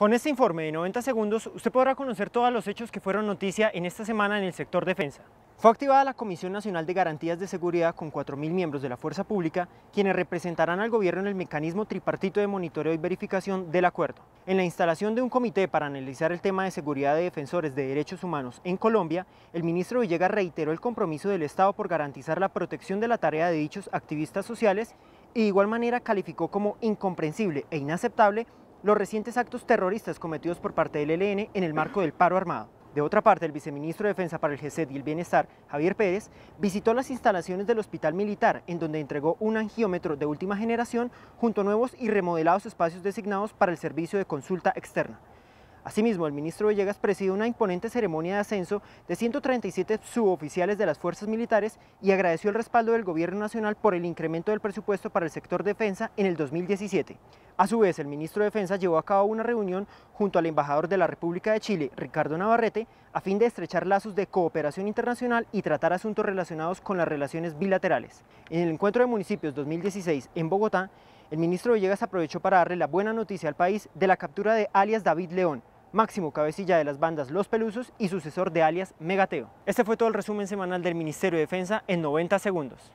Con este informe de 90 segundos, usted podrá conocer todos los hechos que fueron noticia en esta semana en el sector defensa. Fue activada la Comisión Nacional de Garantías de Seguridad con 4.000 miembros de la Fuerza Pública, quienes representarán al gobierno en el mecanismo tripartito de monitoreo y verificación del acuerdo. En la instalación de un comité para analizar el tema de seguridad de defensores de derechos humanos en Colombia, el ministro Villegas reiteró el compromiso del Estado por garantizar la protección de la tarea de dichos activistas sociales y igual manera calificó como incomprensible e inaceptable los recientes actos terroristas cometidos por parte del ELN en el marco del paro armado. De otra parte, el viceministro de Defensa para el GESED y el Bienestar, Javier Pérez, visitó las instalaciones del Hospital Militar, en donde entregó un angiómetro de última generación junto a nuevos y remodelados espacios designados para el servicio de consulta externa. Asimismo, el ministro Villegas presidió una imponente ceremonia de ascenso de 137 suboficiales de las fuerzas militares y agradeció el respaldo del Gobierno Nacional por el incremento del presupuesto para el sector defensa en el 2017. A su vez, el ministro de Defensa llevó a cabo una reunión junto al embajador de la República de Chile, Ricardo Navarrete, a fin de estrechar lazos de cooperación internacional y tratar asuntos relacionados con las relaciones bilaterales. En el encuentro de municipios 2016 en Bogotá, el ministro Villegas aprovechó para darle la buena noticia al país de la captura de alias David León, máximo cabecilla de las bandas Los Pelusos y sucesor de alias Megateo. Este fue todo el resumen semanal del Ministerio de Defensa en 90 segundos.